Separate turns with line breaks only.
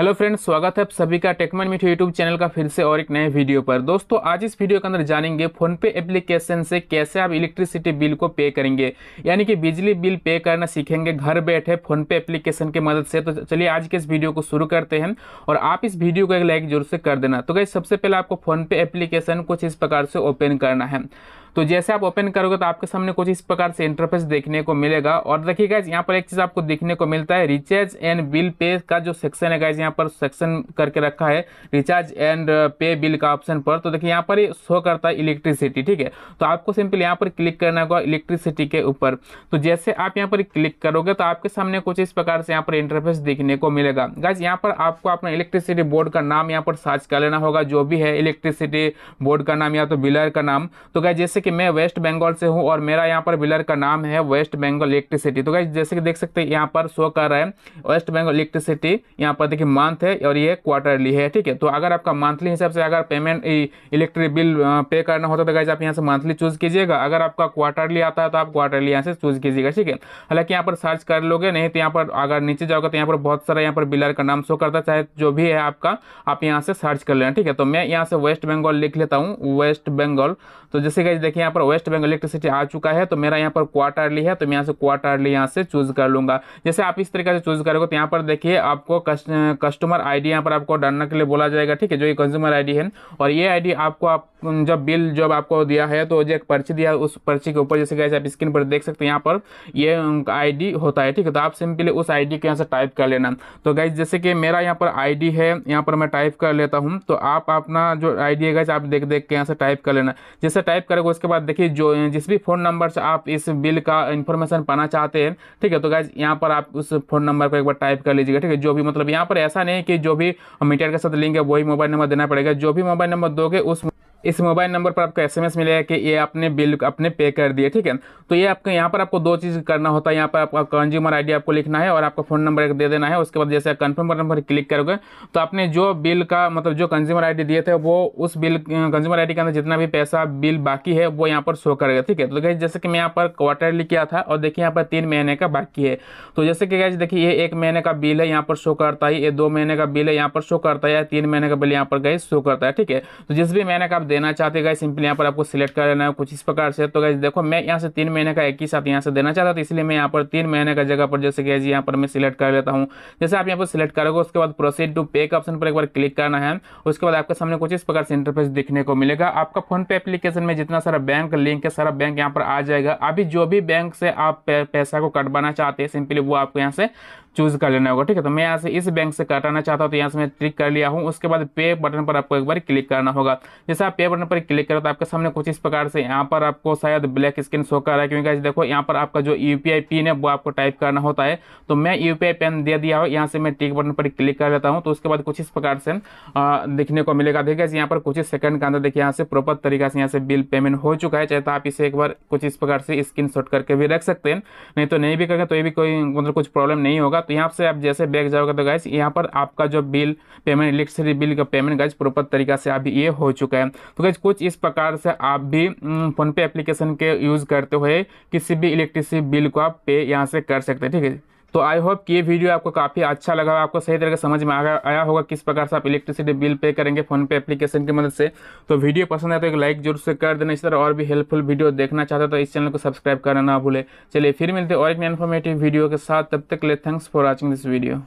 hello friends स्वागत है आप सभी का टेकमन मीठू यूट्यूब चैनल का फिर से और एक नए वीडियो पर दोस्तों आज इस वीडियो के अंदर जानेंगे फोनपे एप्लीकेशन से कैसे आप इलेक्ट्रिसिटी बिल को पे करेंगे यानी कि बिजली बिल पे करना सीखेंगे घर बैठे फोनपे एप्लीकेशन की मदद से तो चलिए आज के इस वीडियो को शुरू करते हैं और आप इस वीडियो को एक लाइक जरूर से कर देना तो गई सबसे पहले आपको फोनपे एप्लीकेशन कुछ इस प्रकार से ओपन करना है तो जैसे आप ओपन करोगे तो आपके सामने कुछ इस प्रकार से इंटरफेस देखने को मिलेगा और देखिए गाइज यहाँ पर एक चीज़ आपको देखने को मिलता है रिचार्ज एंड बिल पे का जो सेक्शन है गाइज यहाँ पर सेक्शन करके रखा है रिचार्ज एंड पे बिल का ऑप्शन पर तो देखिए यहाँ पर शो करता है इलेक्ट्रिसिटी ठीक है तो आपको सिंपल यहाँ पर क्लिक करना होगा इलेक्ट्रिसिटी के ऊपर तो जैसे आप यहाँ पर क्लिक करोगे तो आपके सामने कुछ इस प्रकार से यहाँ पर इंटरफेस देखने को मिलेगा गाइज यहाँ पर आपको अपना इलेक्ट्रिसिटी बोर्ड का नाम यहाँ पर सर्च कर लेना होगा जो भी है इलेक्ट्रिसिटी बोर्ड का नाम या तो बिलर का नाम तो गाइज जैसे जैसे कि मैं वेस्ट बंगाल से हूँ और मेरा यहाँ पर बिलर का नाम है वेस्ट बंगाल इलेक्ट्रिसिटी तो गाइज जैसे कि देख सकते हैं यहाँ पर शो कर रहा है वेस्ट बंगाल इलेक्ट्रिसिटी यहाँ पर देखिए मंथ है और ये क्वार्टरली है ठीक है तो अगर आपका मंथली हिसाब से अगर पेमेंट इलेक्ट्रिक बिल पे करना होता तो गाइज आप यहाँ से मंथली चूज़ कीजिएगा अगर आपका क्वार्टरली आता है तो आप क्वार्टरली यहाँ से चूज़ कीजिएगा ठीक है हालांकि यहाँ पर सर्च कर लोगे नहीं तो यहाँ पर अगर नीचे जाओगे तो यहाँ पर बहुत सारा यहाँ पर बिलर का नाम शो करता है चाहे जो भी है आपका आप यहाँ से सर्च कर लेना ठीक है तो मैं यहाँ से वेस्ट बंगाल लिख लेता हूँ वेस्ट बंगाल तो जैसे गाइज देखिए यहाँ पर वेस्ट बंगाल इलेक्ट्रिसिटी आ चुका है तो मेरा यहाँ पर क्वार्टरली है तो मैं यहाँ से क्वार्टरली यहाँ से चूज कर लूंगा जैसे आप इस तरीके से चूज करोगे तो यहाँ पर देखिए आपको कस्टमर आई डी पर आपको डालने के लिए बोला जाएगा ठीक है जो ये कंज्यूमर आई है और ये आई आपको आप जब बिल जब आपको दिया है तो जो एक पर्ची दिया उस पर्ची के ऊपर जैसे कैसे आप स्क्रीन पर देख सकते हैं यहाँ पर ये आईडी होता है ठीक है तो आप सिंपली उस आईडी को यहाँ से टाइप कर लेना तो गैस जैसे कि मेरा यहाँ पर आईडी है यहाँ पर मैं टाइप कर लेता हूँ तो आप अपना जो आईडी है गाइज आप देख देख के यहाँ से टाइप कर लेना जैसे टाइप करेगा उसके बाद देखिए जो जिस भी फ़ोन नंबर से आप इस बिल का इन्फॉर्मेशन पाना चाहते हैं ठीक है तो गाइज यहाँ पर आप उस फोन नंबर को एक बार टाइप कर लीजिएगा ठीक है जो भी मतलब यहाँ पर ऐसा नहीं है कि जो भी मीटर के साथ लिंक है वही मोबाइल नंबर देना पड़ेगा जो भी मोबाइल नंबर दोगे उस इस मोबाइल नंबर पर आपको एसएमएस मिलेगा कि ये आपने बिल अपने पे कर दिए ठीक है तो ये आपके यहाँ पर आपको दो चीज़ करना होता है यहाँ पर आपका कंज्यूमर आईडी आपको लिखना है और आपका फ़ोन नंबर दे देना है उसके बाद जैसे कन्फर्म नंबर पर क्लिक करोगे तो आपने जो बिल का मतलब जो कंज्यूमर आई दिए थे वो उस बिल कंज्यूमर आई के अंदर जितना भी पैसा बिल बाकी है वो यहाँ पर शो करेगा ठीक है तो देखिए जैसे कि मैं यहाँ पर क्वार्टरली किया था और देखिए यहाँ पर तीन महीने का बाकी है तो जैसे कि गैस देखिए ये एक महीने का बिल है यहाँ पर शो करता है ये दो महीने का बिल है यहाँ पर शो करता है या तीन महीने का बिल यहाँ पर गैस शो करता है ठीक है तो जिस भी महीने का आप देना चाहते हैं गाइस सिंपली यहाँ पर आपको सिलेक्ट कर लेना है कुछ इस प्रकार से तो गाइस देखो मैं यहाँ से तीन महीने का एक ही साथ यहाँ से देना चाहता था तो इसलिए मैं यहाँ पर तीन महीने का जगह पर जैसे गाइज यहाँ पर मैं सिलेक्ट कर लेता हूँ जैसे आप यहाँ पर सिलेक्ट करोगे उसके बाद प्रोसीड टू पे ऑप्शन पर एक बार क्लिक करना है उसके बाद आपके सामने कुछ इस प्रकार से इंटरफेस दिखने को मिलेगा आपका फोन पे एप्लीकेशन में जितना सारा बैंक लिंक है सारा बैंक यहाँ पर आ जाएगा अभी जो भी बैंक से आप पैसा को कटवाना चाहते हैं सिंपली वो आपको यहाँ से चूज़ कर लेना होगा ठीक है तो मैं यहाँ से इस बैंक से काटाना चाहता हूँ तो यहाँ से मैं क्लिक कर लिया हूँ उसके बाद पे बटन पर आपको एक बार क्लिक करना होगा जैसे आप पे बटन पर क्लिक करो तो आपके सामने कुछ इस प्रकार से यहाँ पर आपको शायद ब्लैक स्क्रीन शो कर रहा है क्योंकि देखो यहाँ पर आपका जो यू पिन है वो आपको टाइप करना होता है तो मैं यू पिन दे दिया हूँ यहाँ से मैं टिक बटन पर क्लिक कर लेता हूँ तो उसके बाद कुछ इस प्रकार से देखने को मिलेगा देखिए यहाँ पर कुछ ही सेकंड का अंदर देखिए यहाँ से प्रॉपर तरीका से यहाँ से बिल पेमेंट हो चुका है चाहे तो आप इसे एक बार कुछ इस प्रकार से स्क्रीन करके भी रख सकते हैं नहीं तो नहीं भी करेंगे तो ये भी कोई मतलब कुछ प्रॉब्लम नहीं होगा होगा तो यहाँ से आप जैसे बैग जाओगे तो गाइस यहाँ पर आपका जो बिल पेमेंट इलेक्ट्रिसिटी बिल का पेमेंट गाइस प्रॉपर तरीका से अभी ये हो चुका है तो गाइस कुछ इस प्रकार से आप भी हम्म, फ़ोनपे एप्लीकेशन के यूज़ करते हुए किसी भी इलेक्ट्रिसिटी बिल को आप पे यहाँ से कर सकते हैं ठीक है तो आई होप कि ये वीडियो आपको काफ़ी अच्छा लगा आपको सही तरह से समझ में आया आया होगा किस प्रकार से आप इलेक्ट्रिसिटी बिल पे करेंगे फोन पे एप्लीकेशन की मदद से तो वीडियो पसंद आए तो एक लाइक जरूर से कर देना इस तरह और भी हेल्पफुल वीडियो देखना चाहते हो तो इस चैनल को सब्सक्राइब करना ना भूले चलिए फिर मिलते और एक इन्फॉर्मेटिव वीडियो के साथ तब तक ले thanks for watching this video